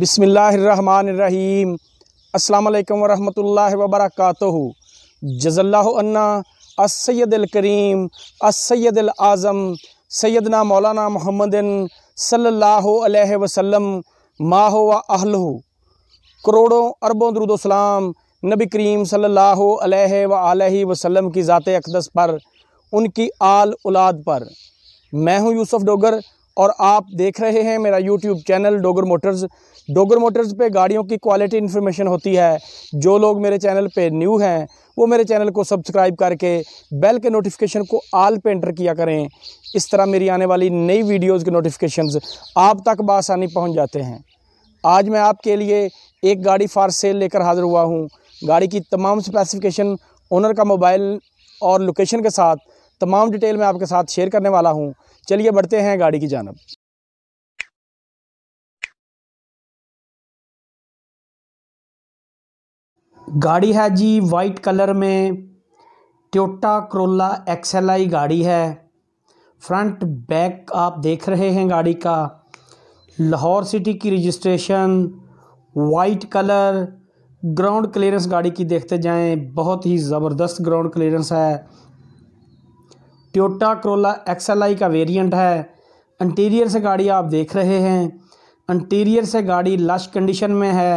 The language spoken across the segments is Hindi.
बिसमीम् अल्लाम वरहमतुल्ला वबरक जज़ल्लान्ना असैदलकरीम असैदल आज़म सैदना मौलाना मोहम्मदिन सल्लल्लाहु अलैहि वसल्लम माह व अहलहु करोड़ों अरबों दरुदोसलाम नबी करीम सल्लल्लाहु अलैहि व आलि वसल्लम की ज़ात अकदस पर उनकी आल औलाद पर मैं हूँ यूसुफ़ डोगर और आप देख रहे हैं मेरा YouTube channel Dogar motors Dogar motors पे गाड़ियों की क्वालिटी इन्फॉर्मेशन होती है जो लोग मेरे चैनल पे न्यू हैं वो मेरे चैनल को सब्सक्राइब करके बेल के नोटिफिकेशन को आल पे एंटर किया करें इस तरह मेरी आने वाली नई वीडियोज़ के नोटिफिकेशन आप तक बसानी पहुँच जाते हैं आज मैं आपके लिए एक गाड़ी फार सेल लेकर हाज़िर हुआ हूँ गाड़ी की तमाम स्पेसिफिकेशन ओनर का मोबाइल और लोकेशन के साथ तमाम डिटेल मैं आपके साथ शेयर करने वाला हूँ चलिए बढ़ते हैं गाड़ी की जानब गाड़ी है जी वाइट कलर में ट्योटा क्रोला एक्सएलआई गाड़ी है फ्रंट बैक आप देख रहे हैं गाड़ी का लाहौर सिटी की registration white colour ground clearance गाड़ी की देखते जाएं बहुत ही ज़बरदस्त ग्राउंड क्लियरेंस है ट्योटा करोला एक्स का वेरिएंट है इंटीरियर से गाड़ी आप देख रहे हैं इंटीरियर से गाड़ी लश कंडीशन में है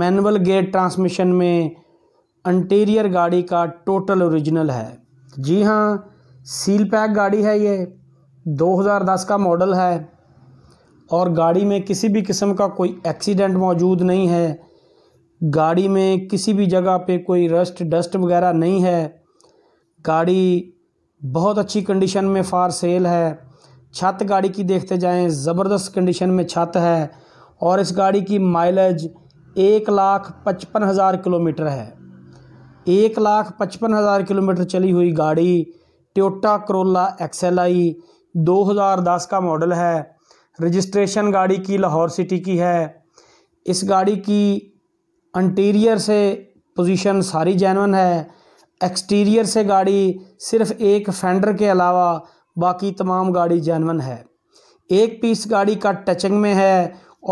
मैनुअल गेट ट्रांसमिशन में इंटीरियर गाड़ी का टोटल ओरिजिनल है जी हाँ सील पैक गाड़ी है ये 2010 का मॉडल है और गाड़ी में किसी भी किस्म का कोई एक्सीडेंट मौजूद नहीं है गाड़ी में किसी भी जगह पे कोई रस्ट डस्ट वगैरह नहीं है गाड़ी बहुत अच्छी कंडीशन में फार सेल है छत गाड़ी की देखते जाएं ज़बरदस्त कंडीशन में छत है और इस गाड़ी की माइलेज एक लाख पचपन हज़ार किलोमीटर है एक लाख पचपन हज़ार किलोमीटर चली हुई गाड़ी ट्योटा करोला एक्सेल आई दो हज़ार दस का मॉडल है रजिस्ट्रेशन गाड़ी की लाहौर सिटी की है इस गाड़ी की इंटीरियर से पोजीशन सारी जैनवन है एक्सटीरियर से गाड़ी सिर्फ एक फेंडर के अलावा बाकी तमाम गाड़ी जैनवन है एक पीस गाड़ी का टचिंग में है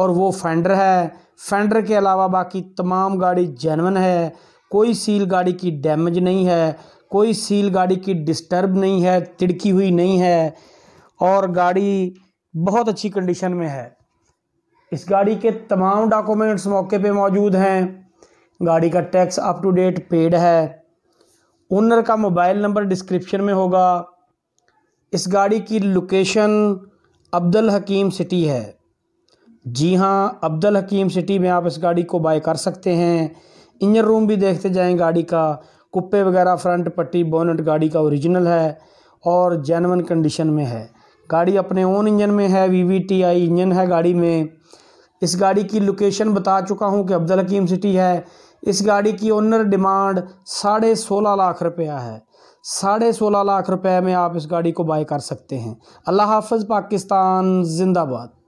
और वो फेंडर है फेंडर के अलावा बाकी तमाम गाड़ी जैनवन है कोई सील गाड़ी की डैमेज नहीं है कोई सील गाड़ी की डिस्टर्ब नहीं है तिड़की हुई नहीं है और गाड़ी बहुत अच्छी कंडीशन में है इस गाड़ी के तमाम डॉक्यूमेंट्स मौके पे मौजूद हैं गाड़ी का tax up to date paid है ओनर का मोबाइल नंबर डिस्क्रिप्शन में होगा इस गाड़ी की लोकेशन अब्दुल हकीम सिटी है जी हाँ अब्दुल हकीम सिटी में आप इस गाड़ी को बाय कर सकते हैं इंजन रूम भी देखते जाएं गाड़ी का कुप्पे वगैरह फ्रंट पट्टी बोनट गाड़ी का ओरिजिनल है और जैनवन कंडीशन में है गाड़ी अपने ओन इंजन में है V V T I engine है गाड़ी में इस गाड़ी की लोकेशन बता चुका हूँ कि अब्दुल हकीम सिटी है इस गाड़ी की ओनर डिमांड साढ़े सोलह लाख रुपया है साढ़े सोलह लाख रुपये में आप इस गाड़ी को बाय कर सकते हैं अल्लाह हाफ पाकिस्तान जिंदाबाद